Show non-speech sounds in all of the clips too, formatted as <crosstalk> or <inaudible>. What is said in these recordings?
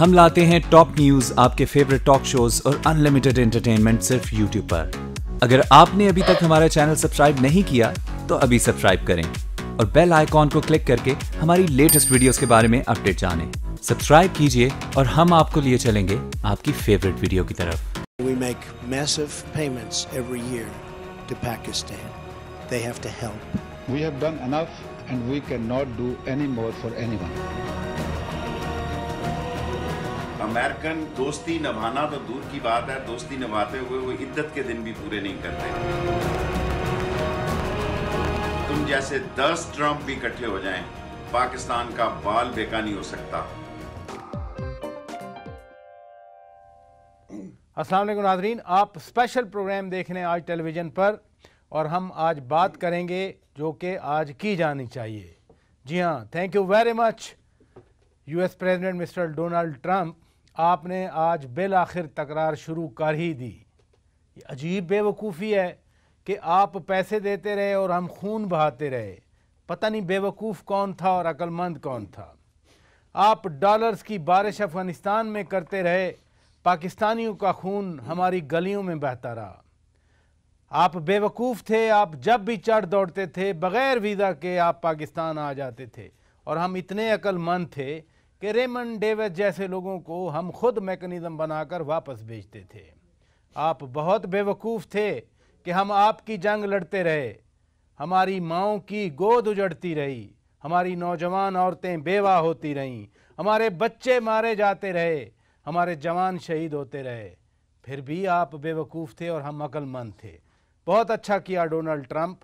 हम लाते हैं टॉप न्यूज आपके फेवरेट टॉक शोज और अनलिमिटेड एंटरटेनमेंट सिर्फ यूट्यूब पर अगर आपने अभी तक हमारा चैनल सब्सक्राइब नहीं किया तो अभी सब्सक्राइब करें और बेल आइकॉन को क्लिक करके हमारी लेटेस्ट वीडियोस के बारे में अपडेट जानें। सब्सक्राइब कीजिए और हम आपको लिए चलेंगे आपकी फेवरेट वीडियो की तरफ We make massive payments every year to Pakistan. They have to help. We have done enough and we cannot do any more for anyone. American दोस्ती निभाना तो दूर की बात है दोस्ती निभाते हुए वो इद्दत के दिन भी पूरे नहीं करते तुम जैसे दस ट्रंप भी इकट्ठे हो जाएं, पाकिस्तान का बाल बेका नहीं हो सकता वालेकुम नाजरीन आप स्पेशल प्रोग्राम देख रहे हैं आज टेलीविज़न पर और हम आज बात करेंगे जो कि आज की जानी चाहिए जी हाँ thank you very much US president mister Donald Trump आपने आज बिल आखिर तकरार शुरू कर ही दी ये अजीब बेवकूफ़ी है कि आप पैसे देते रहे और हम खून बहाते रहे पता नहीं बेवकूफ़ कौन था और अक्लमंद कौन था आप डॉलर्स की बारिश अफ़गानिस्तान में करते रहे पाकिस्तानियों का खून हमारी गलियों में बहता रहा आप बेवकूफ़ थे आप जब भी चढ़ दौड़ते थे बग़ैर वीज़ा के आप पाकिस्तान आ जाते थे और हम इतने अक्लमंद थे कि रेमन डेविस जैसे लोगों को हम खुद मैकेनिज़्म बनाकर वापस भेजते थे आप बहुत बेवकूफ़ थे कि हम आपकी जंग लड़ते रहे हमारी माओ की गोद उजड़ती रही हमारी नौजवान औरतें बेवा होती रहीं हमारे बच्चे मारे जाते रहे हमारे जवान शहीद होते रहे फिर भी आप बेवकूफ़ थे और हम अक़लमंद थे बहुत अच्छा किया डोनाल्ड ट्रंप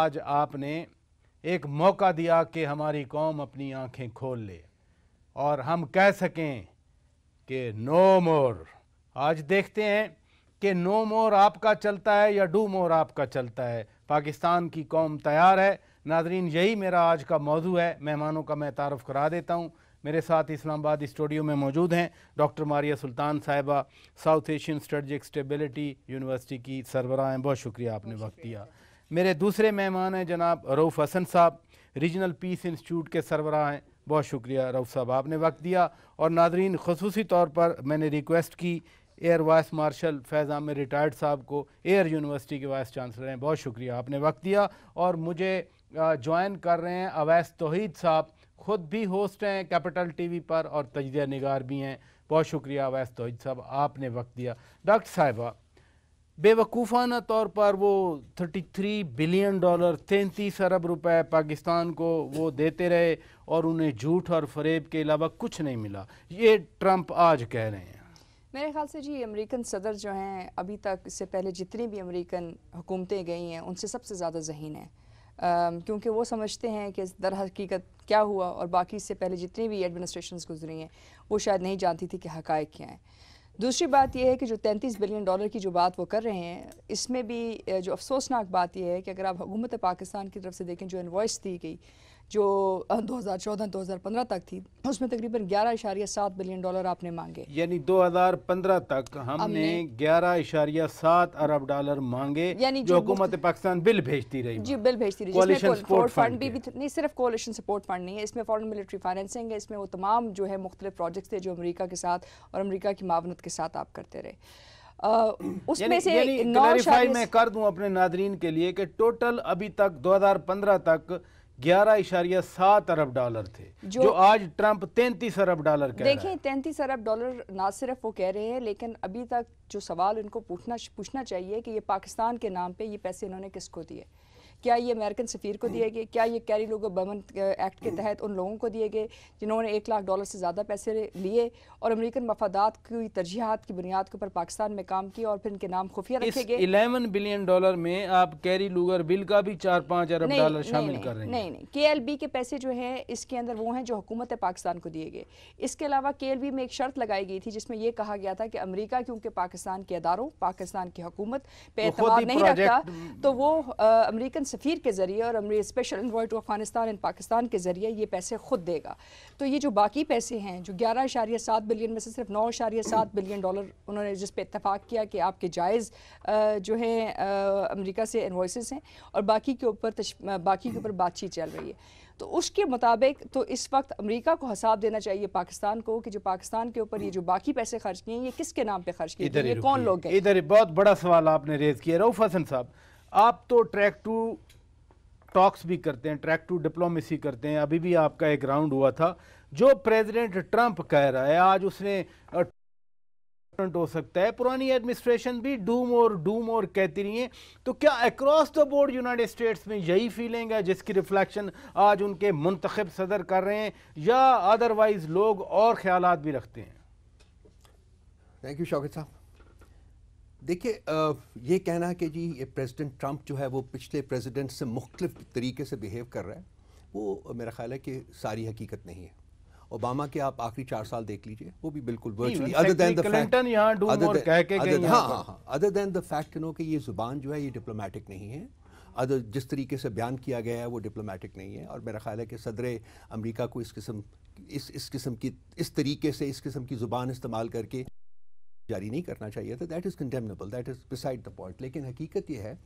आज आपने एक मौका दिया कि हमारी कौम अपनी आंखें खोल ले और हम कह सकें कि नो मोर आज देखते हैं कि नो मोर आपका चलता है या डू मोर आपका चलता है पाकिस्तान की कौम तैयार है नाजरीन यही मेरा आज का मौजू है मेहमानों का मैं तारफ़ करा देता हूँ मेरे साथ इस्लामाबाद स्टूडियो में मौजूद हैं डॉक्टर मारिया सुल्तान साहिबा South Asian strategic stability university की सरबरा हैं बहुत शुक्रिया आपने वक्त दिया मेरे दूसरे मेहमान हैं जनाब रऊफ़ हसन साहब रीजनल पीस इंस्टीट्यूट के सरबरा हैं बहुत शुक्रिया रऊफ़ साहब आपने वक्त दिया और नादरीन खसूसी तौर पर मैंने रिक्वेस्ट की एयर वाइस मार्शल फैज़ आम रिटायर्ड साहब को एयर यूनिवर्सिटी के वाइस चांसलर हैं बहुत शुक्रिया आपने वक्त दिया और मुझे ज्वाइन कर रहे हैं अवैस तोहीद साहब खुद भी होस्ट हैं कैपिटल टीवी पर और तजिया निगार भी हैं बहुत शुक्रिया अवैस तोहीद साहब आपने वक्त दिया डॉक्टर साहिबा बेवकूफ़ाना तौर पर वो 33 बिलियन डॉलर तैंतीस अरब रुपए पाकिस्तान को वो देते रहे और उन्हें झूठ और फरेब के अलावा कुछ नहीं मिला ये ट्रंप आज कह रहे हैं मेरे ख्याल से जी अमेरिकन सदर जो हैं अभी तक इससे पहले जितनी भी अमेरिकन हुकूमतें गई हैं उनसे सबसे ज़्यादा जहीन हैं क्योंकि वो समझते हैं कि दर हकीकत क्या हुआ और बाकी इससे पहले जितनी भी एडमिनिस्ट्रेशन गुजरी हैं वो शायद नहीं जानती थी कि हक़ क्या हैं दूसरी बात यह है कि जो 33 बिलियन डॉलर की जो बात वो कर रहे हैं इसमें भी जो अफसोसनाक बात यह है कि अगर आप हुकूमत पाकिस्तान की तरफ से देखें जो इन्वाइस दी गई जो 2014-2015 तक थी उसमें तकरीबन ग्यारह इशारिया सात बिलियन डॉलर आपने मांगे यानी 2015 तक हमने ग्यारह इशारिया सात अरब डॉलर मांगे यानी जो हुकूमत पाकिस्तान बिल भेजती रही जी बिल भेजती रही सपोर्ट फंड भी, भी नहीं सिर्फ कोलिशन सपोर्ट फंड नहीं है इसमें फॉरन मिलिट्री फाइनेंसिंग है इसमें वो तमाम जो है मुख्तलि प्रोजेक्ट थे जो अमरीका के साथ और अमरीका की मावनत के साथ आप करते रहे <clears throat> उसमें से क्लैरिफाई मैं कर दूं अपने नादरीन के लिए कि टोटल अभी तक 2015 तक ग्यारह इशारिया सात अरब डॉलर थे जो, जो आज ट्रंप तैंतीस अरब डॉलर कह देखिए तैंतीस अरब डॉलर ना सिर्फ वो कह रहे हैं लेकिन अभी तक जो सवाल उनको पूछना पूछना चाहिए कि ये पाकिस्तान के नाम पे ये पैसे इन्होंने किसको दिए क्या ये अमेरिकन सफ़ीर को दिए गए क्या ये कैरी लोगो बमन एक्ट के तहत उन लोगों को दिए गए जिन्होंने एक लाख डॉलर से ज़्यादा पैसे लिए और अमेरिकन मफादात की तरजीहत की बुनियाद के ऊपर पाकिस्तान में काम किया और फिर इनके नाम खुफिया रखे गए इलेवन बिलियन डॉलर में आप कैरी लूगर बिल का भी चार पाँच अरब डॉलर शामिल कर रहे हैं नहीं नहीं के एल बी के पैसे जो हैं इसके अंदर वो हैं जो हुकूमत पाकिस्तान को दिए गए इसके अलावा के एल बी में एक शर्त लगाई गई थी जिसमें यह कहा गया था कि अमरीका क्योंकि पाकिस्तान के अदारों पाकिस्तान की हुकूमत पे तो एतम नहीं रखता तो वो अमरीकन सफ़ीर के ज़रिए और अमरी special envoy to Afghanistan and Pakistan के ज़रिए ये पैसे खुद देगा तो ये जो बाकी पैसे हैं जो ग्यारह अशारिया सात बिलियन में से सिर्फ नौ अशारिया सात बिलियन डॉलर उन्होंने जिस पर इतफाक़ किया कि आपके जायज़ जो है अमरीका से इन्वॉइस हैं और बाकी के ऊपर बाकी के ऊपर बातचीत चल रही है तो उसके मुताबिक तो इस वक्त अमेरिका को हिसाब देना चाहिए पाकिस्तान को कि जो पाकिस्तान के ऊपर ये जो बाकी पैसे खर्च किए हैं ये किसके नाम पे खर्च किए ये कौन लोग हैं इधर बहुत बड़ा सवाल आपने रेज किया रऊफ हसन साहब आप तो ट्रैक टू टॉक्स भी करते हैं ट्रैक टू डिप्लोमेसी करते हैं अभी भी आपका एक राउंड हुआ था जो प्रेसिडेंट ट्रंप कह रहा है आज उसने हो सकता है पुरानी एडमिनिस्ट्रेशन भी डूम और डूम और कहती रही है तो क्या across the board United States में यही फीलिंग है जिसकी रिफ्लेक्शन आज उनके मुंतखब सदर कर रहे हैं या अदरवाइज लोग और ख्याल भी रखते हैं थैंक यू शौकत साहब देखिए ये कहना कि जी ये प्रेसिडेंट ट्रंप जो है वो पिछले प्रेसिडेंट से मुख्तलिफ तरीके से बिहेव कर रहा है वो मेरा ख्याल है कि सारी हकीकत नहीं है ओबामा के आप आखिरी चार साल देख लीजिए वो भी बिल्कुल virtually other than the fact हाँ हाँ other than the fact no कि ये ज़ुबान जो है ये डिप्लोमेटिक नहीं है अदर जिस तरीके से बयान किया गया है वो डिप्लोमेटिक नहीं है और मेरा ख्याल है कि सदर अमरीका को इस किस्म इस इस किस्म की इस तरीके से इस किस्म की ज़ुबान इस्तेमाल करके जारी नहीं करना चाहिए था that is condemnable that is beside the point लेकिन हकीकत यह है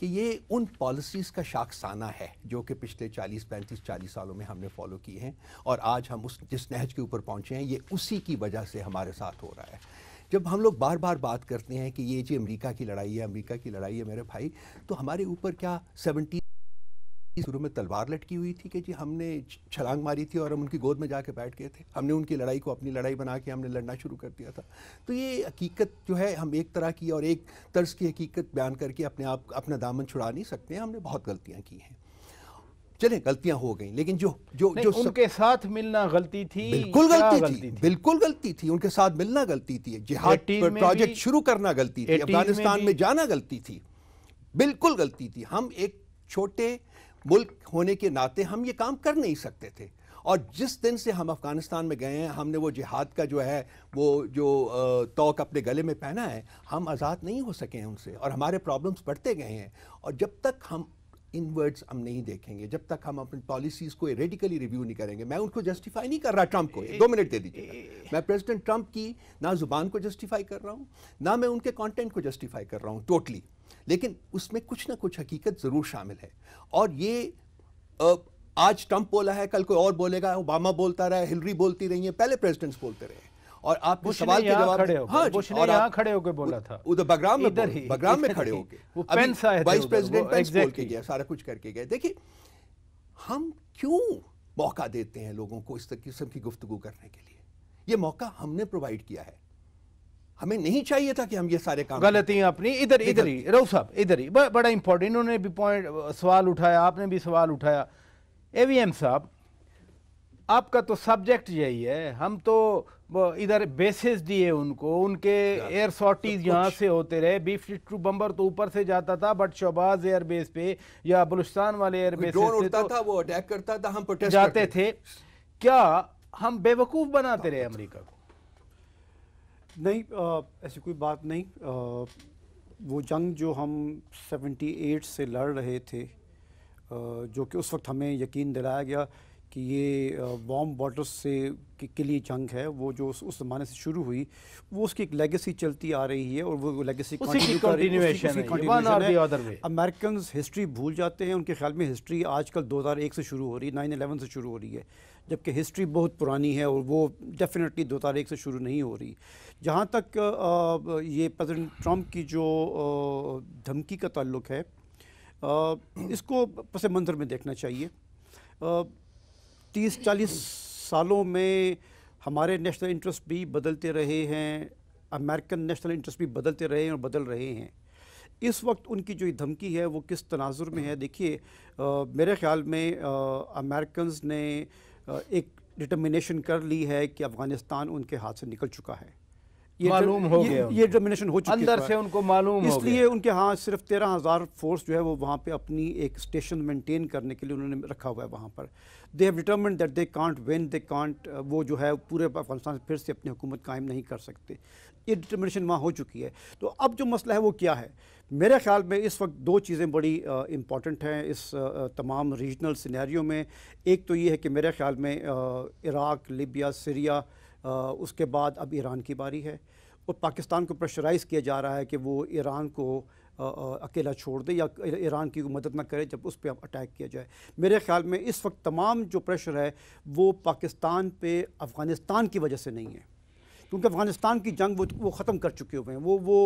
कि ये उन पॉलिसीज़ का शाखसाना है जो कि पिछले 40 पैंतीस 40 सालों में हमने फॉलो की हैं और आज हम उस जिस नहज के ऊपर पहुंचे हैं ये उसी की वजह से हमारे साथ हो रहा है जब हम लोग बार बार बात करते हैं कि ये जी अमरीका की लड़ाई है अमरीका की लड़ाई है मेरे भाई तो हमारे ऊपर क्या सेवेंटी शुरू में तलवार लटकी हुई थी कि जी हमने छलांग मारी थी और हम उनकी गोद में जाके बैठ गए थे हमने उनकी लड़ाई को अपनी लड़ाई बना के हमने लड़ना शुरू कर दिया था तो ये हकीकत जो है हम एक तरह की और एक तर्ज की हकीकत बयान करके अपने आप अपना दामन छुड़ा नहीं सकते हमने बहुत गलतियाँ की हैं चले गलतियां हो गई लेकिन जो जो जो उनके सब... साथ मिलना गलती थी बिल्कुल गलती, गलती थी, थी बिल्कुल गलती थी उनके साथ मिलना गलती थी जिहाद पर प्रोजेक्ट शुरू करना गलती थी अफगानिस्तान में, में जाना गलती थी बिल्कुल गलती थी हम एक छोटे मुल्क होने के नाते हम ये काम कर नहीं सकते थे और जिस दिन से हम अफ़गानिस्तान में गए हैं हमने वो जिहाद का जो है वो जो तोक अपने गले में पहना है हम आज़ाद नहीं हो सके हैं उनसे और हमारे प्रॉब्लम्स बढ़ते गए हैं और जब तक हम इनवर्ड्स हम नहीं देखेंगे जब तक हम अपनी पॉलिसीज को रेडिकली रिव्यू नहीं करेंगे मैं उनको जस्टिफाई नहीं कर रहा ट्रंप को दो मिनट दे दीजिए मैं प्रेसिडेंट ट्रंप की ना जुबान को जस्टिफाई कर रहा हूँ ना मैं उनके कॉन्टेंट को जस्टिफाई कर रहा हूँ टोटली लेकिन उसमें कुछ ना कुछ हकीकत ज़रूर शामिल है और ये आज ट्रंप बोला है कल कोई और बोलेगा ओबामा बोलता रहा हिलरी बोलती रही है पहले प्रेसिडेंट्स बोलते रहे हाँ और आप सवाल के जवाब खड़े हो हाँ, बुश ने यहाँ खड़े होकर बोला था उधर बगराम में इधर ही बगराम में खड़े होकर <laughs> वाइस प्रेसिडेंट पेंस बोल के गया सारा कुछ करके गए देखिए हम क्यों मौका देते हैं लोगों को इस किस्म की गुफ्तगु करने के लिए ये मौका हमने प्रोवाइड किया है हमें नहीं चाहिए था कि हम ये सारे काम गलतियां अपनी इधर इधर ही रऊ साहब इधर ही बड़ा इंपॉर्टेंट इन्होंने भी पॉइंट सवाल उठाया आपने भी सवाल उठाया एवीएम साहब आपका तो सब्जेक्ट यही है हम तो इधर बेसिस दिए उनको उनके एयर सॉर्टीज तो यहाँ से होते रहे बी फिफ्टी बम्बर तो ऊपर से जाता था बट शोबाज एयरबेस पे या बलुस्तान वाले एयरबेस तो था वो अटैक करता था हम प्रोटेस्ट जाते थे क्या हम बेवकूफ़ बनाते रहे अमेरिका को नहीं ऐसी कोई बात नहीं आ, वो जंग जो हम 78 से लड़ रहे थे आ, जो कि उस वक्त हमें यकीन दिलाया गया कि ये वॉम वाटर से के, के लिए जंग है वो जो उस, उस जमाने से शुरू हुई वो उसकी एक लेगेसी चलती आ रही है और वो लेगेसी अमेरिकन हिस्ट्री भूल जाते हैं उनके ख्याल में हिस्ट्री आजकल 2001 से शुरू हो रही है नाइन अलेवन से शुरू हो रही है जबकि हिस्ट्री बहुत पुरानी है और वो डेफिनेटली दो एक से शुरू नहीं हो रही जहाँ तक ये प्रेजिडेंट ट्रंप की जो धमकी का ताल्लुक है इसको पस मंज़र में देखना चाहिए तीस चालीस सालों में हमारे नेशनल इंटरेस्ट भी बदलते रहे हैं अमेरिकन नेशनल इंटरेस्ट भी बदलते रहे हैं और बदल रहे हैं इस वक्त उनकी जो धमकी है वो किस तनाजुर में है देखिए मेरे ख्याल में अमेरिकन ने आ, एक डिटर्मिनेशन कर ली है कि अफ़गानिस्तान उनके हाथ से निकल चुका है ये मालूम हो गया ये डोमिनेशन हो चुकी अंदर से उनको मालूम इसलिए उनके हाँ सिर्फ तेरह हज़ार फोर्स जो है वो वहाँ पे अपनी एक स्टेशन मेंटेन करने के लिए उन्होंने रखा हुआ है वहाँ पर they have deterrent that they can't win they can't वो जो है पूरे अफगानिस्तान फिर से अपनी हुकूमत कायम नहीं कर सकते ये डिटर्मिनेशन वहाँ हो चुकी है तो अब जो मसला है वो क्या है मेरे ख्याल में इस वक्त दो चीज़ें बड़ी इम्पॉर्टेंट हैं इस आ, तमाम रीजनल सिनेरियो में एक तो ये है कि मेरे ख्याल में इराक़ लिबिया सीरिया उसके बाद अब ईरान की बारी है और पाकिस्तान को प्रेशराइज़ किया जा रहा है कि वो ईरान को अकेला छोड़ दे या ईरान की मदद ना करे जब उस पर अटैक किया जाए मेरे ख्याल में इस वक्त तमाम जो प्रेशर है वो पाकिस्तान पे अफ़गानिस्तान की वजह से नहीं है क्योंकि अफगानिस्तान की जंग वो वो ख़त्म कर चुके हुए हैं वो वो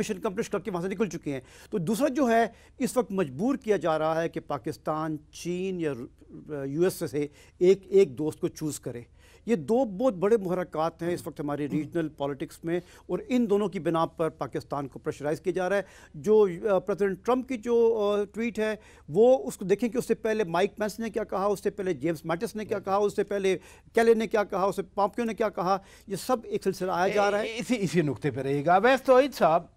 मिशन कम्प्लीट करके वहाँ से निकल चुके हैं तो दूसरा जो है इस वक्त मजबूर किया जा रहा है कि पाकिस्तान चीन या यूएसए से एक एक दोस्त को चूज़ करे ये दो बहुत बड़े मुहरक़ात हैं इस वक्त हमारे रीजनल पॉलिटिक्स में और इन दोनों की बिना पर पाकिस्तान को प्रेशराइज़ किया जा रहा है जो प्रेसिडेंट ट्रंप की जो ट्वीट है वो उसको देखें कि उससे पहले माइक पेंस ने क्या कहा उससे पहले जेम्स हम्म। मैटिस ने क्या कहा उससे पहले कैले ने क्या कहा उससे पाम्पियो ने क्या कहा यह सब एक सिलसिला आया जा रहा है इसी इसी नुकते पर रहेगा अवैस तोहिद साहब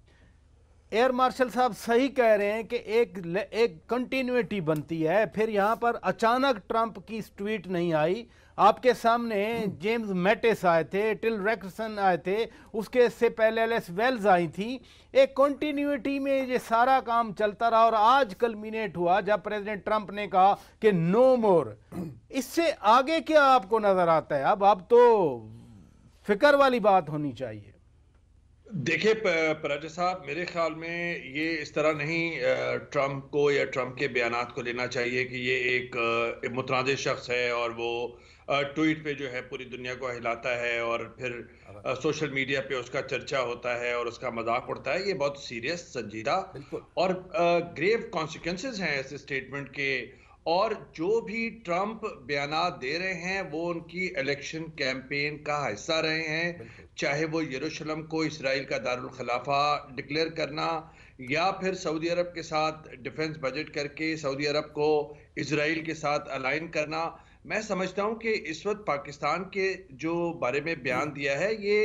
एयर मार्शल साहब सही कह रहे हैं कि एक एक कंटिन्यूटी बनती है फिर यहाँ पर अचानक ट्रंप की ट्वीट नहीं आई आपके सामने जेम्स मेटिस आए थे टिल रैक्सन आए थे उसके से पहले एलेस वेल्स आई थी एक कंटिन्यूटी में ये सारा काम चलता रहा और आज कलमिनेट हुआ जब प्रेसिडेंट ट्रंप ने कहा कि नो मोर इससे आगे क्या आपको नजर आता है अब अब तो फिक्र वाली बात होनी चाहिए देखिए प्राजा साहब मेरे ख्याल में ये इस तरह नहीं ट्रंप को या ट्रंप के बयान को लेना चाहिए कि ये एक मुतनाज़ शख्स है और वो ट्वीट पे जो है पूरी दुनिया को हिलाता है और फिर हाँ। सोशल मीडिया पे उसका चर्चा होता है और उसका मजाक उड़ता है ये बहुत सीरियस संजीदा और ग्रेव कॉन्सिक्वेंसेज हैं इस स्टेटमेंट के और जो भी ट्रंप बयान दे रहे हैं वो उनकी इलेक्शन कैंपेन का हिस्सा रहे हैं चाहे वो यरूशलम को इसराइल का दारुल खिलाफा डिक्लेयर करना या फिर सऊदी अरब के साथ डिफेंस बजट करके सऊदी अरब को इसराइल के साथ अलाइन करना मैं समझता हूं कि इस वक्त पाकिस्तान के जो बारे में बयान दिया है ये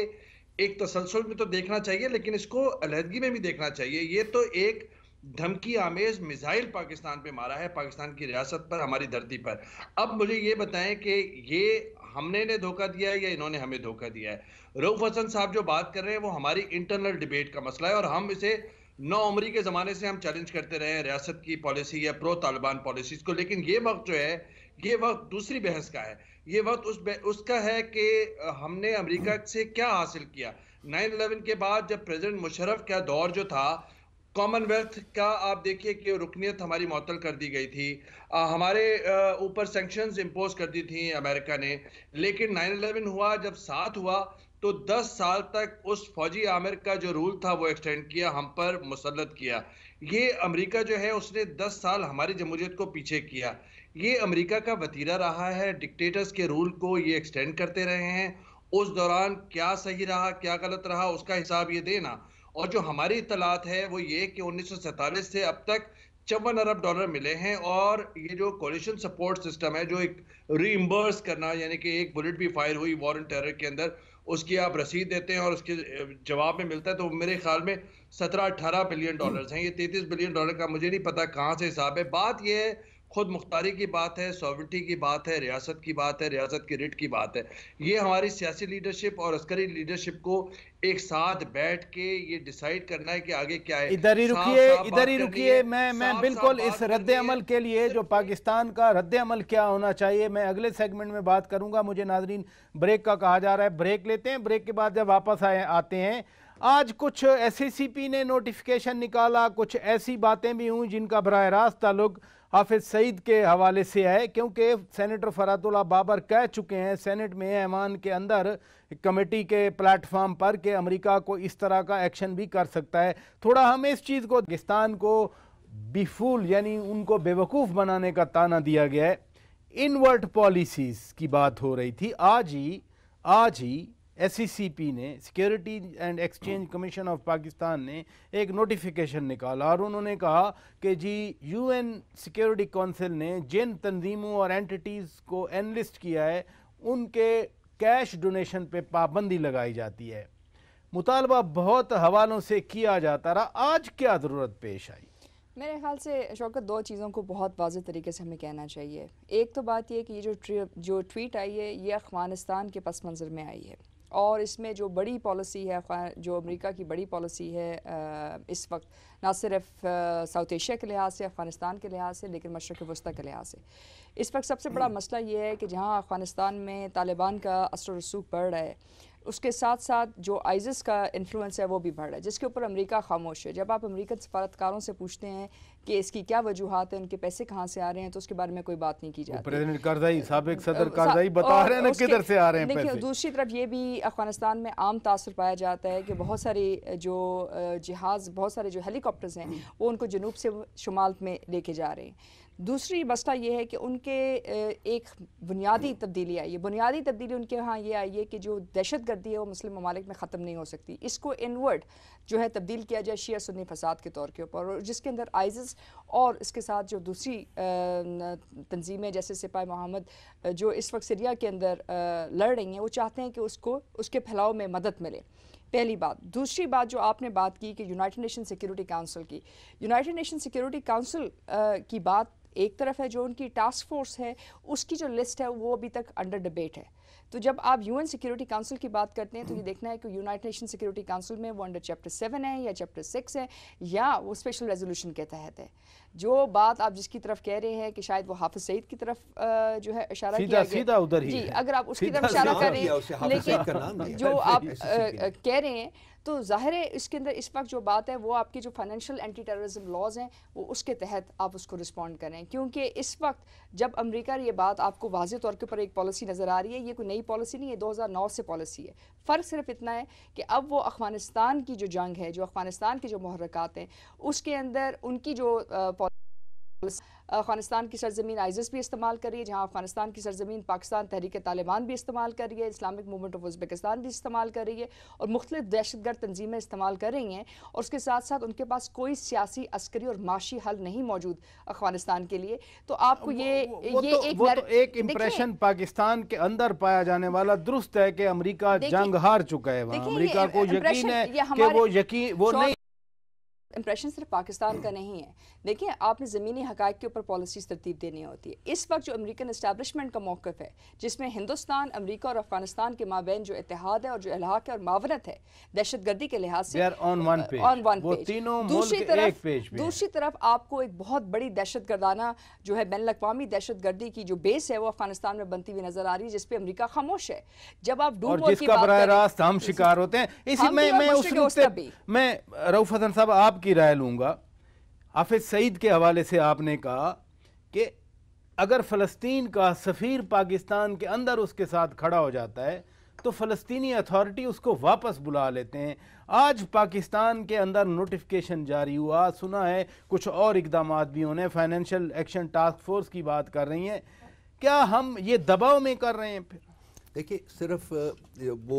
एक तसलसल में तो देखना चाहिए लेकिन इसको अलहदगी में भी देखना चाहिए ये तो एक धमकी आमेज मिसाइल पाकिस्तान पे मारा है पाकिस्तान की रियासत पर हमारी धरती पर अब मुझे ये बताएं कि ये हमने ने धोखा दिया है या इन्होंने हमें धोखा दिया है रऊफ हसन साहब जो बात कर रहे हैं वो हमारी इंटरनल डिबेट का मसला है और हम इसे नौ उमरी के ज़माने से हम चैलेंज करते रहे हैं रियासत की पॉलिसी या प्रो तालिबान पॉलिसीज को लेकिन ये वक्त जो है ये वक्त दूसरी बहस का है ये वक्त उस उसका है कि हमने अमेरिका से क्या हासिल किया नाइन अलेवन के बाद जब प्रेसिडेंट मुशरफ का दौर जो था कॉमनवेल्थ का आप देखिए कि रुकनीत हमारी मअतल कर दी गई थी आ, हमारे ऊपर सेंक्शंस इम्पोज कर दी थी अमेरिका ने लेकिन नाइन अलेवन हुआ जब सात हुआ तो 10 साल तक उस फौजी आमिर का जो रूल था वो एक्सटेंड किया हम पर मुसलत किया ये अमेरिका जो है उसने 10 साल हमारी जमहूरियत को पीछे किया ये अमेरिका का वतीरा रहा है डिक्टेटर्स के रूल को ये एक्सटेंड करते रहे हैं उस दौरान क्या सही रहा क्या गलत रहा उसका हिसाब ये देना और जो हमारी इतलात है वो ये कि उन्नीस से अब तक चौवन अरब डॉलर मिले हैं और ये जो कोलिशन सपोर्ट सिस्टम है जो एक रीइम्बर्स करना यानी कि एक बुलेट भी फायर हुई वॉर टेरर के अंदर उसकी आप रसीद देते हैं और उसके जवाब में मिलता है तो मेरे ख्याल में सत्रह अठारह बिलियन डॉलर्स हैं ये तैतीस बिलियन डॉलर का मुझे नहीं पता कहाँ से हिसाब है बात यह है खुद मुख्तारी की बात है सॉविटी की बात है रियासत की बात है रियासत की रिट की बात है ये हमारी सियासी लीडरशिप और अस्करी लीडरशिप को एक साथ बैठ के ये डिसाइड करना है कि आगे क्या है इधर ही रुकिए इधर ही रुकिए मैं मैं बिल्कुल इस रद्द अमल के लिए जो पाकिस्तान का रद्द अमल क्या होना चाहिए मैं अगले सेगमेंट में बात करूंगा मुझे नाजरीन ब्रेक का कहा जा रहा है ब्रेक लेते हैं ब्रेक के बाद जब वापस आए आते हैं आज कुछ पी ने नोटिफिकेशन निकाला कुछ ऐसी बातें भी हुई जिनका बरह रास्त ताल्लुक हाफिज सईद के हवाले से है क्योंकि सेनेटर फरातुल्ला बाबर कह चुके हैं सेनेट में ऐमान के अंदर कमेटी के प्लेटफार्म पर कि अमेरिका को इस तरह का एक्शन भी कर सकता है थोड़ा हमें इस चीज़ को पाकिस्तान को बिफूल यानी उनको बेवकूफ़ बनाने का ताना दिया गया है इनवर्ट पॉलिसीज़ की बात हो रही थी आज ही आज ही पी e ने security and exchange commission of Pakistan ने एक नोटिफिकेशन निकाला और उन्होंने कहा कि जी यूएन सिक्योरिटी काउंसिल ने जिन तंजीमों और एंटिटीज़ को एनलिस्ट किया है उनके कैश डोनेशन पे पाबंदी लगाई जाती है मुतालबा बहुत हवालों से किया जाता रहा आज क्या ज़रूरत पेश आई मेरे ख्याल से शौकत दो चीज़ों को बहुत वाज तरीके से हमें कहना चाहिए एक तो बात यह कि ये जो जो ट्वीट आई है ये अफगानिस्तान के पस मंज़र में आई है और इसमें जो बड़ी पॉलिसी है जो अमेरिका की बड़ी पॉलिसी है इस वक्त ना सिर्फ साउथ एशिया के लिहाज से अफ़गानिस्तान के लिहाज से लेकिन मशरक़ वस्ती के लिहाज से इस वक्त सबसे बड़ा मसला ये है कि जहाँ अफ़गानिस्तान में तालिबान का असर रसूख बढ़ रहा है उसके साथ साथ जो आइजिस का इन्फ्लुएंस है वो भी बढ़ रहा है जिसके ऊपर अमेरिका खामोश है जब आप अमेरिकन सफारतकारों से पूछते हैं कि इसकी क्या वजूहत है उनके पैसे कहाँ से आ रहे हैं तो उसके बारे में कोई बात नहीं की जाती प्रेसिडेंट करजाई सबक सदर करजाई बता रहे हैं किधर से आ रहे हैं देखिए दूसरी तरफ ये भी अफगानिस्तान में आम तासर पाया जाता है कि बहुत सारे जो जहाज़ बहुत सारे जो हेलीकॉप्टर्स हैं हम्म। वो उनको जनूब से शुमाल में लेके जा रहे हैं दूसरी मसला ये है कि उनके एक बुनियादी तब्दीली आई है बुनियादी तब्दीली उनके यहाँ ये आई है कि जो दहशत गर्दी है वो मुस्लिम ममालिक में ख़त्म नहीं हो सकती इसको इनवर्ट जो है तब्दील किया जाए शेयर सुन्नी फसाद के तौर के ऊपर और जिसके अंदर आइजिस और इसके साथ जो दूसरी तंजीमें जैसे सिपाही मोहम्मद जो इस वक्त सीरिया के अंदर लड़ रही हैं वो चाहते हैं कि उसको उसके फैलाव में मदद मिले पहली बात दूसरी बात जो आपने बात की कि यूनाइटेड नेशन सिक्योरिटी काउंसिल की यूनाइटेड नेशन सिक्योरिटी काउंसिल की बात एक तरफ है जो उनकी टास्क फोर्स है उसकी जो लिस्ट है वो अभी तक अंडर डिबेट है तो जब आप यूएन सिक्योरिटी काउंसिल की बात करते हैं तो ये देखना है कि यूनाइटेड नेशन सिक्योरिटी काउंसिल में वो अंडर चैप्टर सेवन है या चैप्टर सिक्स है या वो स्पेशल रेजोल्यूशन के तहत है जो बात आप जिसकी तरफ कह रहे हैं कि शायद वो हाफिज सईद की तरफ जो है इशारा किया गया सीधा उधर ही जी अगर आप उसकी तरफ इशारा कर रहे हैं लेकिन जो आप कह रहे हैं तो जाहिर है इसके अंदर इस वक्त जो बात है वो आपकी जो फाइनेंशियल एंटी टेररिज्म लॉज हैं वो उसके तहत आप उसको रिस्पॉन्ड करें क्योंकि इस वक्त जब अमेरिका ये बात आपको वाज तौर के ऊपर एक पॉलिसी नज़र आ रही है ये कोई नई पॉलिसी नहीं है 2009 से पॉलिसी है फ़र्क सिर्फ इतना है कि अब वो अफगानिस्तान की जो जंग है जो अफगानिस्तान की जो महरक़ात हैं उसके अंदर उनकी जो अफगानिस्तान की सरजमीन आइजिस भी इस्तेमाल कर रही है जहाँ अफगानिस्तान की सरजमीन पाकिस्तान तहरीक तालिबान भी इस्तेमाल कर रही है इस्लामिक मूवमेंट ऑफ उज़्बेकिस्तान भी इस्तेमाल कर रही है और मुख्तलिफ दहशतगर्द तंजीमें इस्तेमाल कर रही हैं और उसके साथ साथ उनके पास कोई सियासी अस्करी और माशी हल नहीं मौजूद अफगानिस्तान के लिए तो आपको ये ये तो- एक, इम्प्रेशन तो पाकिस्तान के अंदर पाया जाने वाला दुरुस्त है कि अमरीका जंग हार चुका है अमरीका को यकीन है वो यकीन वो नहीं इम्प्रेशन सिर्फ पाकिस्तान का नहीं है देखिए आपने ज़मीनी हक़ के ऊपर पॉलिसीज़ तरतीब देनी होती है इस वक्त जो अमेरिकन इस्टेबलिशमेंट का मौक़ है जिसमें हिंदुस्तान अमेरिका और अफगानिस्तान के माबेन जो इतिहाद है और जो अलहाक है और मावनत है दहशत गर्दी के लिहाज से ऑन वन दूसरी तरफ दूसरी तरफ आपको एक बहुत बड़ी दहशत गर्दाना जो है बैन अवी दहशत गर्दी की जो बेस है वो अफगानिस्तान में बनती हुई नजर आ रही है जिसपे अमरीका खामोश है जब आप डूब रास्ता हम शिकार होते हैं इसी में साहब आप आपकी राय लूँगा हाफिज सईद के हवाले से आपने कहा कि अगर फ़लस्तीन का सफ़ीर पाकिस्तान के अंदर उसके साथ खड़ा हो जाता है तो फ़लस्तीनी अथॉरिटी उसको वापस बुला लेते हैं आज पाकिस्तान के अंदर नोटिफिकेशन जारी हुआ सुना है कुछ और इकदाम भी उन्हें फाइनेंशियल एक्शन टास्क फोर्स की बात कर रही हैं क्या हम ये दबाव में कर रहे हैं फिर देखिए सिर्फ वो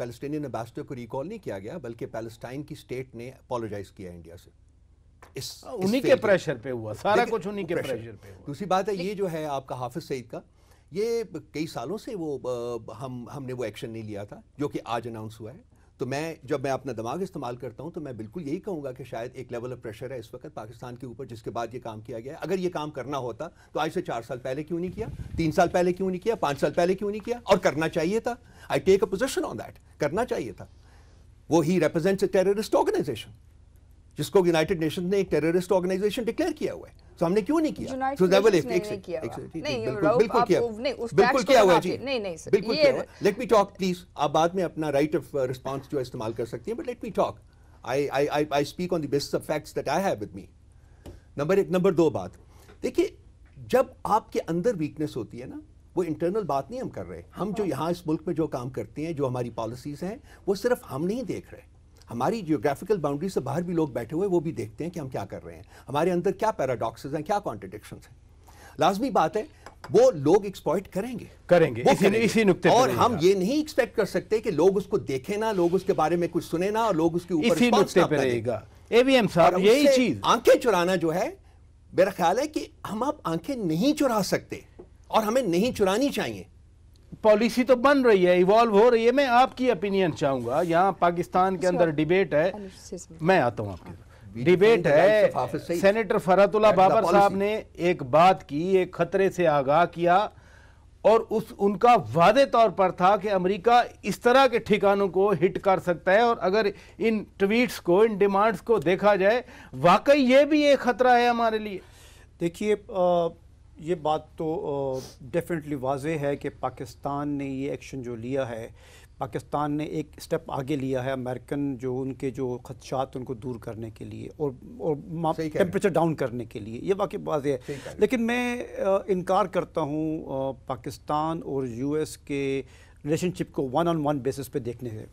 पैलेस्टीनियन एम्बेसडर को रिकॉल नहीं किया गया बल्कि पैलेस्टाइन की स्टेट ने अपोलोजाइज किया इंडिया से इस हाँ, उन्हीं के प्रेशर पे हुआ सारा कुछ उन्हीं के प्रेशर पे हुआ दूसरी बात है ये जो है आपका हाफिज सईद का ये कई सालों से वो हम हमने वो एक्शन नहीं लिया था जो कि आज अनाउंस हुआ है तो मैं जब मैं अपना दिमाग इस्तेमाल करता हूँ तो मैं बिल्कुल यही कहूंगा कि शायद एक लेवल ऑफ प्रेशर है इस वक्त पाकिस्तान के ऊपर जिसके बाद ये काम किया गया अगर ये काम करना होता तो आज से चार साल पहले क्यों नहीं किया तीन साल पहले क्यों नहीं किया पाँच साल पहले क्यों नहीं किया और करना चाहिए था I take a position on that करना चाहिए था वो ही रिप्रेजेंट्स अ टेररिस्ट ऑर्गेनाइजेशन जिसको यूनाइटेड नेशन ने एक टेररिस्ट ऑर्गेनाइजेशन डिक्लेयर किया हुआ है तो हमने क्यों नहीं किया so, ने एक, एक, एक, किया हुआ जी बिल्कुल किया हुआ लेट मी टॉक प्लीज आप बाद में अपना राइट ऑफ रिस्पॉन्स जो इस्तेमाल कर सकती है but let me talk I I I speak on the basis of facts that I have with me number एक नंबर दो बात देखिए जब आपके अंदर वीकनेस होती है ना वो इंटरनल बात नहीं हम कर रहे हम जो हाँ। यहाँ इस मुल्क में जो काम करते हैं जो हमारी पॉलिसीज़ हैं वो सिर्फ हम नहीं देख रहे हमारी जियोग्राफिकल बाउंड्री से बाहर भी लोग बैठे हुए वो भी देखते हैं कि हम क्या कर रहे हैं हमारे अंदर क्या पैराडॉक्सेज हैं क्या कॉन्ट्रडिक्शन हैं लाजमी बात है वो लोग एक्सप्लॉइट करेंगे करेंगे वो इसी, इसी नुक्ते और हम ये नहीं एक्सपेक्ट कर सकते कि लोग उसको देखें ना लोग उसके बारे में कुछ सुने ना और लोग उसके ऊपर इसी नुक्ते पे रहेगा एवीएम साहब यही चीज आंखें चुराना जो है मेरा ख्याल है कि हम आप आंखें नहीं चुरा सकते और हमें नहीं चुरानी चाहिए पॉलिसी तो बन रही है इवॉल्व हो रही है मैं आपकी ओपिनियन चाहूंगा यहाँ पाकिस्तान के अंदर डिबेट है मैं आता हूँ आपके डिबेट हाँ। है सेनेटर फरातुल्ला बाबर साहब ने एक बात की एक खतरे से आगाह किया और उस उनका वादे तौर पर था कि अमेरिका इस तरह के ठिकानों को हिट कर सकता है और अगर इन ट्वीट्स को इन डिमांड्स को देखा जाए वाकई ये भी एक खतरा है हमारे लिए देखिए ये बात तो डेफिनेटली वाज है कि पाकिस्तान ने ये एक्शन जो लिया है पाकिस्तान ने एक स्टेप आगे लिया है अमेरिकन जो उनके जो खदशात उनको दूर करने के लिए और और टेम्परेचर डाउन करने के लिए ये वाकई वाज है लेकिन मैं इनकार करता हूँ पाकिस्तान और यूएस के रिलेशनशिप को वन ऑन वन बेसिस पे देखने से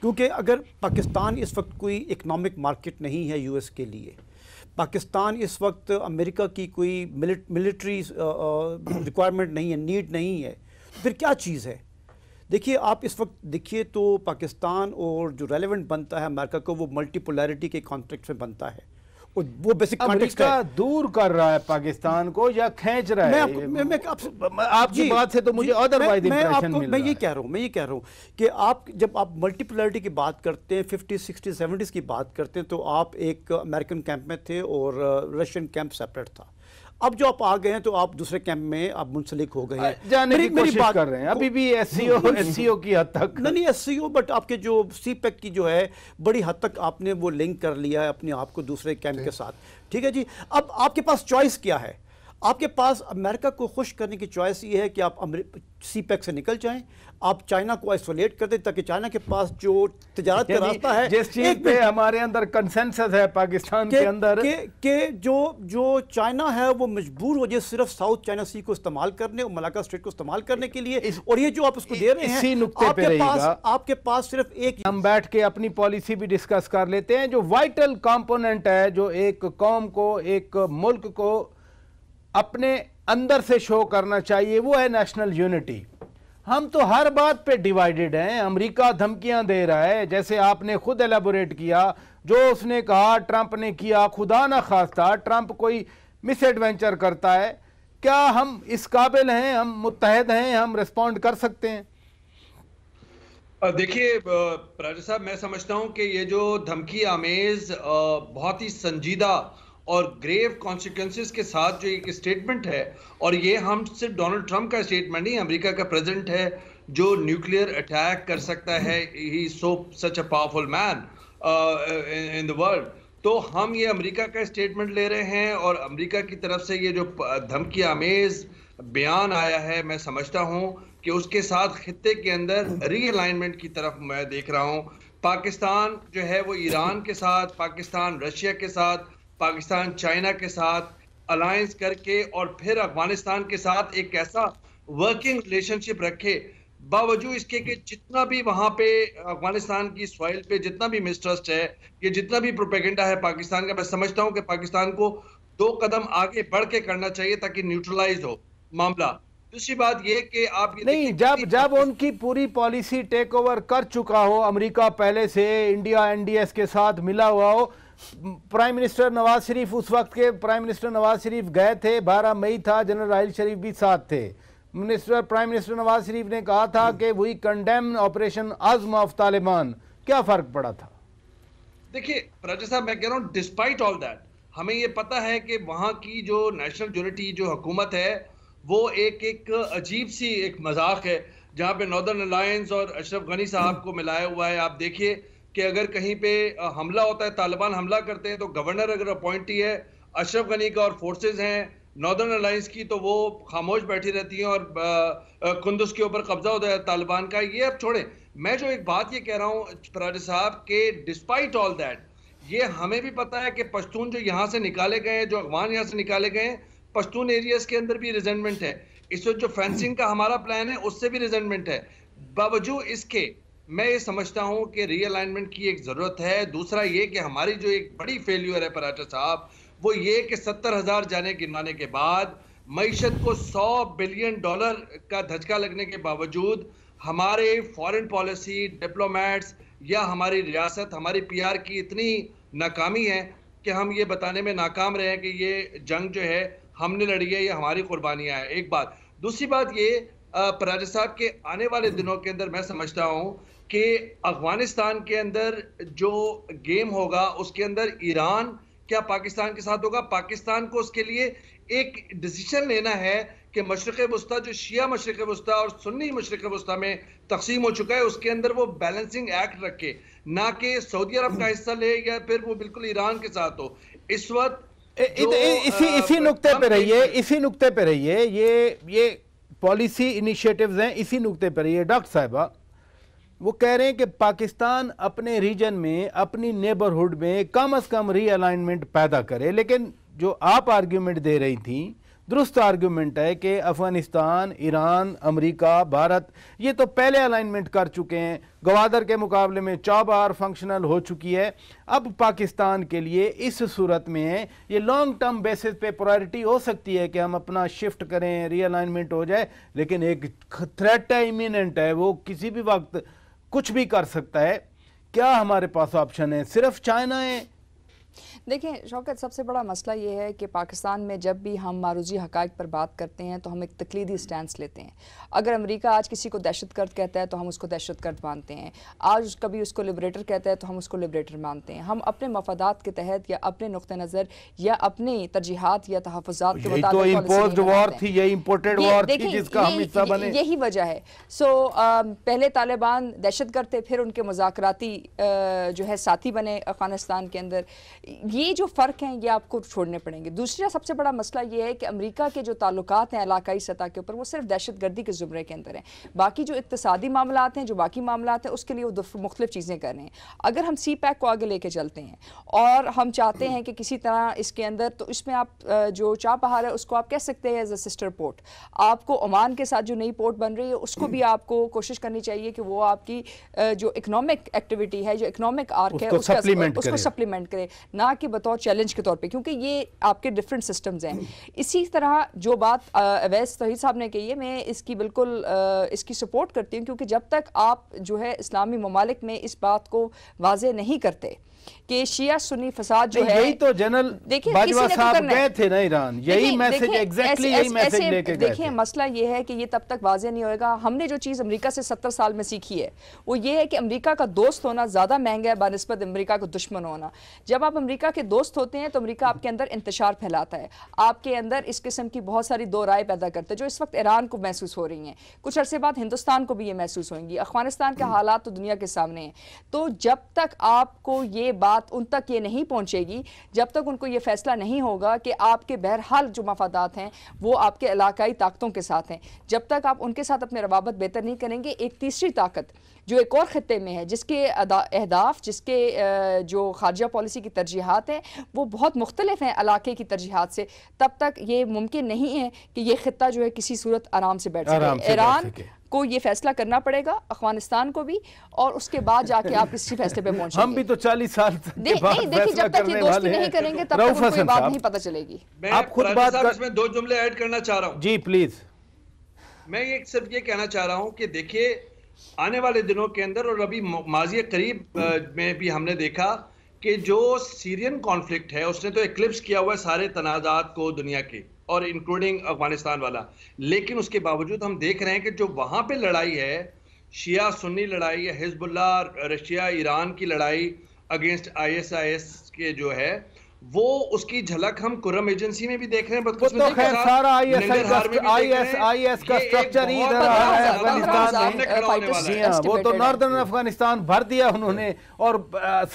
क्योंकि अगर पाकिस्तान इस वक्त कोई इकनॉमिक मार्केट नहीं है यू के लिए पाकिस्तान इस वक्त अमेरिका की कोई मिलिट्री रिक्वायरमेंट नहीं है नीड नहीं है फिर क्या चीज़ है देखिए आप इस वक्त देखिए तो पाकिस्तान और जो रेलेवेंट बनता है अमेरिका को वो मल्टीपोलैरिटी के कॉन्ट्रैक्ट में बनता है वो बेसिक अमेरिका दूर कर रहा है पाकिस्तान को या खींच रहा है मैं, मैं, आप, आपकी बात से तो मुझे अदरवाइज मैं, मैं, मैं ये कह रहा हूँ मैं ये कह रहा हूँ कि आप जब आप मल्टीपोलरिटी की बात करते हैं फिफ्टी सिक्सटी सेवेंटीज़ की बात करते हैं तो आप एक अमेरिकन कैंप में थे और रशियन कैंप सेपरेट था अब जो आप आ गए हैं तो आप दूसरे कैंप में आप मुंसलिक हो गए हैं जाने मेरी, की मेरी बात कर रहे हैं अभी भी एससीओ <laughs> एससीओ की हद तक नहीं एस सी ओ बट आपके जो सी पैक e की जो है बड़ी हद तक आपने वो लिंक कर लिया है अपने आप को दूसरे कैंप के साथ ठीक है जी अब आपके पास चॉइस क्या है आपके पास अमेरिका को खुश करने की चॉइस ये है कि आप सी पैक e से निकल जाएं आप चाइना को आइसोलेट कर दें ताकि चाइना के पास जो तजारत का रास्ता है जिस चीज पे हमारे अंदर कंसेंसस है पाकिस्तान के, के अंदर के, के जो जो चाइना है वो मजबूर हो जाए सिर्फ साउथ चाइना सी को इस्तेमाल करने और मलाका स्ट्रेट को इस्तेमाल करने के लिए इस, और ये जो आप उसको दे रहे हैं आपके पास सिर्फ एक हम बैठ के अपनी पॉलिसी भी डिस्कस कर लेते हैं जो वाइटल कॉम्पोनेंट है जो एक कौम को एक मुल्क को अपने अंदर से शो करना चाहिए वो है नेशनल यूनिटी हम तो हर बात पे डिवाइडेड हैं अमेरिका धमकियां दे रहा है जैसे आपने खुद एलेबोरेट किया जो उसने कहा ट्रंप ने किया खुदा ना खास था ट्रंप कोई मिस एडवेंचर करता है क्या हम इस काबिल हैं हम मुतहद हैं हम रिस्पॉन्ड कर सकते हैं देखिए राजा साहब मैं समझता हूं कि ये जो धमकी आमेज बहुत ही संजीदा और ग्रेव कॉन्सिक्वेंसिस के साथ जो एक स्टेटमेंट है और ये हम सिर्फ डोनाल्ड ट्रंप का स्टेटमेंट नहीं अमेरिका का प्रेसिडेंट है जो न्यूक्लियर अटैक कर सकता है he so such a powerful man in the world तो हम ये अमेरिका का स्टेटमेंट ले रहे हैं और अमेरिका की तरफ से ये जो uh, धमकी आमेज बयान आया है मैं समझता हूँ कि उसके साथ खत्े के अंदर रीअलाइनमेंट की तरफ मैं देख रहा हूँ पाकिस्तान जो है वो ईरान के साथ पाकिस्तान रशिया के साथ पाकिस्तान चाइना के साथ अलायंस करके और फिर अफगानिस्तान के साथ एक ऐसा वर्किंग रिलेशनशिप रखे बावजूद इसके कि जितना भी वहाँ पे अफगानिस्तान की सॉइल पे जितना भी मिसट्रस्ट है ये जितना भी प्रोपेगेंडा है पाकिस्तान का मैं समझता हूँ कि पाकिस्तान को दो कदम आगे बढ़ के करना चाहिए ताकि न्यूट्रलाइज हो मामला दूसरी बात ये कि आप ये नहीं जब जब उनकी पूरी पॉलिसी टेक ओवर कर चुका हो अमेरिका पहले से इंडिया एनडीएस के साथ मिला हुआ हो प्राइम मिनिस्टर नवाज शरीफ उस वक्त के प्राइम मिनिस्टर नवाज शरीफ गए थे बारह मई था जनरल राहिल शरीफ भी साथ थे minister prime minister Nawaz Sharif ने कहा था कि वही condemn operation Azam of Taliban क्या फर्क पड़ा था देखिए राजा साहब मैं कह रहा हूँ डिस्पाइट ऑल दैट हमें ये पता है कि वहाँ की जो नेशनल यूनिटी जो हुकूमत है वो एक एक अजीब सी एक मजाक है जहाँ पे नॉर्दर्न अलायंस और अशरफ गनी साहब को मिलाया हुआ है आप देखिए कि अगर कहीं पे हमला होता है तालिबान हमला करते हैं तो गवर्नर अगर अपॉइंटी है अशरफ गनी का और फोर्सेज हैं नॉर्दर्न अलायंस की तो वो खामोश बैठी रहती हैं और कुंदस के ऊपर कब्जा होता है तालिबान का ये अब छोड़ें मैं जो एक बात ये कह रहा हूँ प्राजा साहब के डिस्पाइट ऑल दैट ये हमें भी पता है कि पश्तून जो यहाँ से निकाले गए हैं जो अफगान यहाँ से निकाले गए हैं पश्तून एरियाज के अंदर भी रिजेंटमेंट है इस वक्त जो फेंसिंग का हमारा प्लान है उससे भी रिजेंटमेंट है बावजूद इसके मैं ये समझता हूँ कि रीअलाइनमेंट की एक ज़रूरत है दूसरा ये कि हमारी जो एक बड़ी फेल्यूर है पराठा साहब वो ये कि सत्तर हज़ार जाने गिनाने के बाद मीशत को सौ बिलियन डॉलर का धचका लगने के बावजूद हमारे फॉरेन पॉलिसी डिप्लोमेट्स या हमारी रियासत हमारी पीआर की इतनी नाकामी है कि हम ये बताने में नाकाम रहे हैं कि ये जंग जो है हमने लड़ी है ये हमारी कुर्बानियाँ हैं एक बात दूसरी बात ये पराजा साहब के आने वाले दिनों के अंदर मैं समझता हूँ कि अफगानिस्तान के अंदर जो गेम होगा उसके अंदर ईरान क्या पाकिस्तान के साथ होगा पाकिस्तान को उसके लिए एक डिसीजन लेना है कि मशरक़ वस्ती जो शिया मशरक़ वस्ती और सुन्नी मशरक़ वस्ती में तकसीम हो चुका है उसके अंदर वो बैलेंसिंग एक्ट रखे ना कि सऊदी अरब का हिस्सा ले या फिर वो बिल्कुल ईरान के साथ हो इस वक्त इसी इसी नुकते पे रहिए इसी नुकते पे रहिए ये ये पॉलिसी इनिशिएटिव्स हैं इसी नुकते पर रहिए डॉक्टर साहबा वो कह रहे हैं कि पाकिस्तान अपने रीजन में अपनी नेबरहुड में कम अज़ कम रीअलाइनमेंट पैदा करे लेकिन जो आप आर्ग्यूमेंट दे रही थी दुरुस्त आर्ग्यूमेंट है कि अफ़गानिस्तान ईरान अमेरिका भारत ये तो पहले अलाइनमेंट कर चुके हैं गवादर के मुकाबले में चौबार फंक्शनल हो चुकी है अब पाकिस्तान के लिए इस सूरत में है ये लॉन्ग टर्म बेसिस पे प्रायोरिटी हो सकती है कि हम अपना शिफ्ट करें रीअलाइनमेंट हो जाए लेकिन एक थ्रेट है इमिनेंट है वो किसी भी वक्त कुछ भी कर सकता है क्या हमारे पास ऑप्शन है सिर्फ चाइना है देखें शौकत सबसे बड़ा मसला ये है कि पाकिस्तान में जब भी हम मारूजी हक़ पर बात करते हैं तो हम एक तकलीदी स्टैंड लेते हैं अगर अमरीका आज किसी को दहशत गर्द कहता है तो हम उसको दहशत गर्द मानते हैं आज कभी उसको लिबरेटर कहता है तो हम उसको लिबरेटर मानते हैं हम अपने मफादात के तहत या अपने नुक़ नज़र या अपनी तरजीहत या तहफात के तो मुताबिक यही वजह है सो um, पहले तालिबान दहशत गर्द थे फिर उनके मुजाकती जो है साथी बने अफगानिस्तान के अंदर ये जो फ़र्क हैं ये आपको छोड़ने पड़ेंगे दूसरा सबसे बड़ा मसला ये है कि अमेरिका के जो ताल्लुक हैं इलाकई सतह के ऊपर वो सिर्फ दहशत गर्दी के ज़ुमरे के अंदर हैं बाकी जो इकतदी मामला हैं जो बाकी मामला हैं उसके लिए वो मुख्तफ चीज़ें कर रहे हैं अगर हम सी पैक को आगे लेके चलते हैं और हम चाहते हैं कि किसी तरह इसके अंदर तो इसमें आप जो चाप है उसको आप कह सकते हैं एज अ सिस्टर पोर्ट आपको ओमान के साथ जो नई पोर्ट बन रही है उसको भी आपको कोशिश करनी चाहिए कि वो आपकी जो इकनॉमिक एक्टिविटी है जो इकनॉमिक आर्क है उसका सप्लीमेंट करे ना कि बतौर चैलेंज के तौर पे क्योंकि ये आपके डिफरेंट सिस्टम्स हैं इसी तरह जो बात अवैस तोहीद साहब ने कही है मैं इसकी बिल्कुल आ, इसकी सपोर्ट करती हूँ क्योंकि जब तक आप जो है इस्लामी ममालिक में इस बात को वाज नहीं करते कि शिया सुनी फसाद जो है यही तो जनरल बाजवा तो साहब गए थे ना ईरान यही मैसेज एग्जैक्टली यही मैसेज लेके गए देखिए मसला ये है कि ये तब तक वाजे नहीं होएगा हमने जो चीज़ अमेरिका से सत्तर साल में सीखी है वो ये है कि अमेरिका का दोस्त होना ज़्यादा महंगा है बनस्बत अमेरिका का दुश्मन होना जब आप अमेरिका के दोस्त होते हैं तो अमेरिका आपके अंदर इंतजार फैलाता है आपके अंदर इस किस्म की बहुत सारी दो राय पैदा करते हैं जो इस वक्त ईरान को महसूस हो रही है कुछ अरसे बाद हिंदुस्तान को भी ये महसूस होंगी अफगानिस्तान के हम्म। हालात तो दुनिया के सामने हैं तो जब तक आपको ये बात उन तक ये नहीं पहुँचेगी जब तक उनको ये फैसला नहीं होगा कि आपके बहरहाल जो मफादात हैं वो आपके इलाकई ताकतों के साथ हैं जब तक आप उनके साथ अपने रवाबत बेहतर नहीं करेंगे एक तीसरी ताकत जो एक और ख़त्े में है जिसके अहदाफ जिसके जो खारजा पॉलिसी की तरजीहत हैं वो बहुत मुख्तलिफ हैं इलाके की तरजीहत से तब तक ये मुमकिन नहीं है कि ये ख़त्ता जो है किसी सूरत आराम से बैठ सके ईरान को ये फैसला करना पड़ेगा अफगानिस्तान को भी और उसके बाद जाके आप किसी फैसले पे पहुंचे हम भी तो 40 साल दे, नहीं देखिए जब तक ये दोस्ती नहीं करेंगे तब तक कोई बात नहीं पता चलेगी आप खुद बात कर... इसमें दो जुमले ऐड करना चाह रहा हूँ जी प्लीज मैं ये सिर्फ ये कहना चाह रहा हूँ कि देखिए आने वाले दिनों के अंदर और अभी माजी करीब में भी हमने देखा कि जो सीरियन कॉन्फ्लिक्ट है उसने तो एक्लिप्स किया हुआ है सारे तनाजात को दुनिया के और इंक्लूडिंग अफगानिस्तान वाला लेकिन उसके बावजूद हम देख रहे हैं कि जो वहाँ पे लड़ाई है शिया सुन्नी लड़ाई हिजबुल्ला रशिया ईरान की लड़ाई अगेंस्ट आईएसआईएस के जो है वो उसकी झलक हम कुरम एजेंसी में भी देख रहे हैं तो खैर सारा आईएस आईएस का स्ट्रक्चर ही इधर आ रहा है अफगानिस्तान में हाँ, वो तो नॉर्दर्न अफगानिस्तान भर दिया उन्होंने और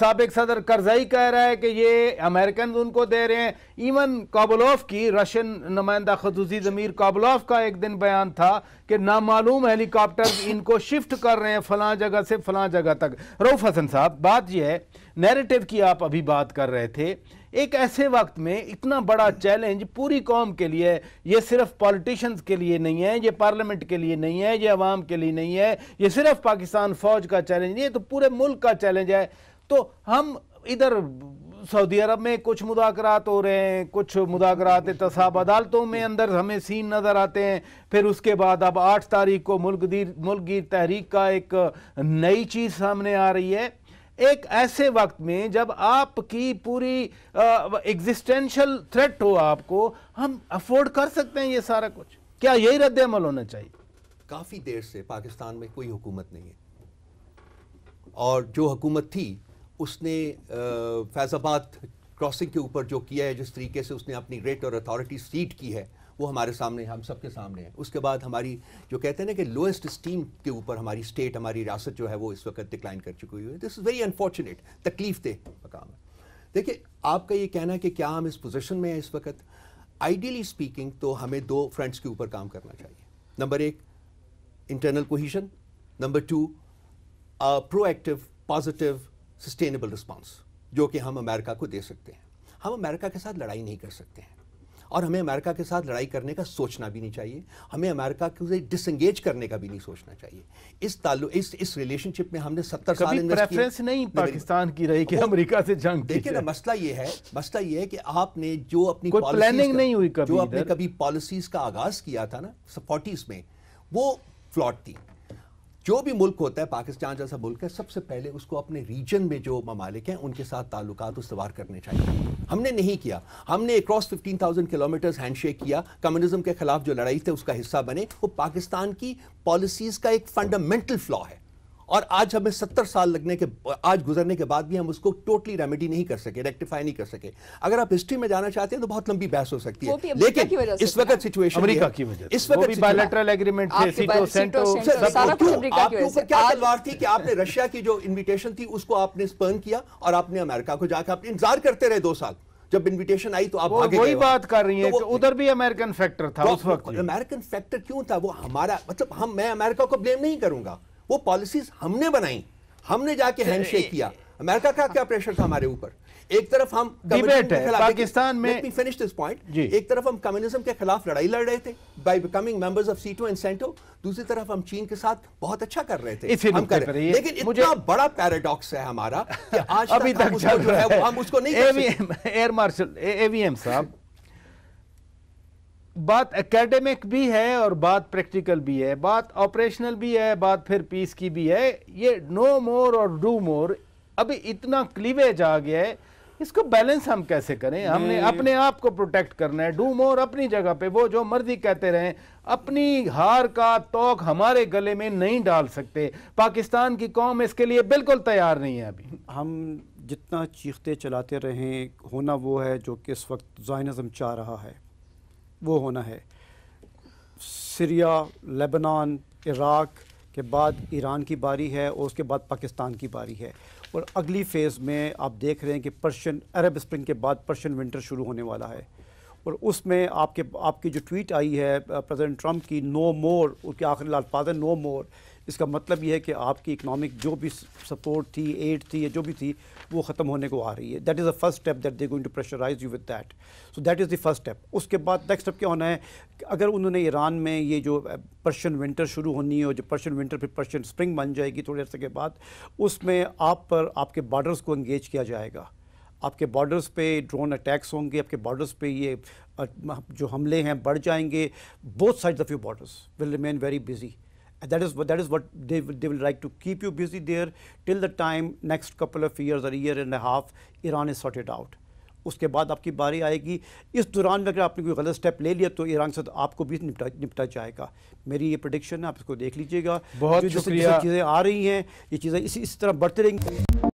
सबक सदर करजई कह रहा है कि ये अमेरिकन उनको दे रहे हैं इवन काबुलोव की रशियन नुमाइंदा खसूसी जमीर काबुलोव का एक दिन बयान था कि नामालूम हेलीकॉप्टर इनको शिफ्ट कर रहे हैं फलां जगह से फलां जगह तक रऊफ हसन साहब बात यह है नेरेटिव की आप अभी बात कर रहे थे एक ऐसे वक्त में इतना बड़ा चैलेंज पूरी कौम के लिए है ये सिर्फ पॉलिटिशियंस के लिए नहीं है ये पार्लियामेंट के लिए नहीं है ये आवाम के लिए नहीं है ये सिर्फ पाकिस्तान फौज का चैलेंज नहीं है तो पूरे मुल्क का चैलेंज है तो हम इधर सऊदी अरब में कुछ मुदाकरात हो रहे हैं कुछ मुदाकरात तसाब अदालतों में अंदर हमें सीन नज़र आते हैं फिर उसके बाद अब आठ तारीख को मुल्क मुल्क तहरीक का एक नई चीज़ सामने आ रही है एक ऐसे वक्त में जब आपकी पूरी एग्जिस्टेंशियल थ्रेट हो आपको हम अफोर्ड कर सकते हैं ये सारा कुछ क्या यही रद्द अमल होना चाहिए काफ़ी देर से पाकिस्तान में कोई हुकूमत नहीं है और जो हुकूमत थी उसने फैज़ाबाद क्रॉसिंग के ऊपर जो किया है जिस तरीके से उसने अपनी रेट और अथॉरिटी सीट की है वो हमारे सामने हम सबके सामने है उसके बाद हमारी जो कहते हैं ना कि लोएस्ट स्टीम के ऊपर हमारी स्टेट हमारी रियासत जो है वो इस वक्त डिक्लाइन कर चुकी हुई है दिस इज़ वेरी अनफॉर्चुनेट तकलीफ दे मकाम है देखिए आपका ये कहना है कि क्या हम इस पोजिशन में हैं इस वक्त आइडियली स्पीकिंग तो हमें दो फ्रंट्स के ऊपर काम करना चाहिए नंबर एक internal cohesion number two proactive positive sustainable response जो कि हम अमेरिका को दे सकते हैं हम अमेरिका के साथ लड़ाई नहीं कर सकते हैं और हमें अमेरिका के साथ लड़ाई करने का सोचना भी नहीं चाहिए हमें अमेरिका से डिसंगेज करने का भी नहीं सोचना चाहिए इस ताल्लुक इस इस रिलेशनशिप में हमने सत्तर साल प्रेफरेंस नहीं पाकिस्तान की रही कि अमेरिका से जंग देखिए ना मसला ये है मसला ये है कि आपने जो अपनी प्लानिंग नहीं हुई कभी जो आपने कभी पॉलिसीज का आगाज किया था ना फोर्टीज में वो फ्लॉट थी जो भी मुल्क होता है पाकिस्तान जैसा मुल्क है सबसे पहले उसको अपने रीजन में जो ममालिक हैं उनके साथ ताल्लुक उसवार करने चाहिए हमने नहीं किया हमने अक्रॉस 15,000 किलोमीटर्स हैंडशेक किया कम्युनिज्म के खिलाफ जो लड़ाई थे उसका हिस्सा बने वो पाकिस्तान की पॉलिसीज़ का एक फंडामेंटल फ्लॉ है और आज हमें सत्तर साल लगने के आज गुजरने के बाद भी हम उसको टोटली रेमेडी नहीं कर सके रेक्टिफाई नहीं कर सके अगर आप हिस्ट्री में जाना चाहते हैं तो बहुत लंबी बहस हो सकती है लेकिन इस वक्त सिचुएशन अमेरिका की वजह इस वक्त बायोलेटरल एग्रीमेंट थी आपने रशिया की जो इन्विटेशन थी उसको आपने स्पर्न किया और आपने अमेरिका को जाकर आप इंतजार करते रहे दो साल जब इनविटेशन आई तो आप आगे वही बात कर रही है तो उधर भी अमेरिकन फैक्टर था तो उस वक्त अमेरिकन फैक्टर क्यों था वो हमारा मतलब हम मैं अमेरिका को ब्लेम नहीं करूंगा वो पॉलिसीज हमने बनाई हमने जाके हैंडशेक किया अमेरिका का क्या प्रेशर था हमारे ऊपर एक तरफ हम डिबेट है पाकिस्तान में फिनिश दिस पॉइंट एक तरफ हम कम्युनिज्म के खिलाफ लड़ाई लड़ रहे थे by becoming members of SEATO and CENTO दूसरी तरफ हम चीन के साथ बहुत अच्छा कर रहे थे हम कर रहे लेकिन इतना बड़ा पैराडॉक्स है हमारा कि आज <laughs> अभी तक हम उसको नहीं एयर मार्शल एवीएम साहब बात एकेडमिक भी है और बात प्रैक्टिकल भी है बात ऑपरेशनल भी है बात फिर पीस की भी है ये नो मोर और डू मोर अभी इतना क्लीवेज आ गया है इसको बैलेंस हम कैसे करें हमने हम्म। अपने आप को प्रोटेक्ट करना है डू मोर अपनी जगह पे वो जो मर्जी कहते रहें अपनी हार का तोक हमारे गले में नहीं डाल सकते पाकिस्तान की कौम इसके लिए बिल्कुल तैयार नहीं है अभी हम जितना चीखते चलाते रहें होना वो है जो कि इस वक्त जायनज़म चाह रहा है वो होना है सीरिया लेबनान इराक़ के बाद ईरान की बारी है और उसके बाद पाकिस्तान की बारी है और अगली फ़ेज़ में आप देख रहे हैं कि पर्शियन अरब स्प्रिंग के बाद पर्शियन विंटर शुरू होने वाला है और उसमें आपके आपकी जो ट्वीट आई है प्रेसिडेंट ट्रंप की नो मोर उसके आखिरी लाल पाते नो मोर इसका मतलब यह है कि आपकी इकनॉमिक जो भी सपोर्ट थी एड थी या जो भी थी वो ख़त्म होने को आ रही है that is the first step that they going to pressurise you with that so that is the first step उसके बाद नेक्स्ट स्टेप क्या होना है अगर उन्होंने ईरान में ये जो पर्शियन विंटर शुरू होनी है और जो पर्शियन विंटर फिर पर्शियन स्प्रिंग बन जाएगी थोड़े अर्से के बाद उसमें आप पर आपके बॉर्डर्स को इंगेज किया जाएगा आपके बॉर्डर्स पे ड्रोन अटैक्स होंगे आपके बॉर्डर्स पे ये जो हमले हैं बढ़ जाएंगे both sides of you borders will remain very busy And that is what that is what they they will like to keep you busy there till the time next couple of years or year and a half iran is sorted out. उसके बाद आपकी बारी आएगी इस दौरान में अगर आपने कोई गलत स्टेप ले लिया तो ईरान के साथ आपको भी निपटा निपटा जाएगा मेरी ये प्रडिक्शन है आप इसको देख लीजिएगा बहुत चीज़ें आ रही हैं ये चीज़ें इसी इस तरह बढ़ते रहेंगी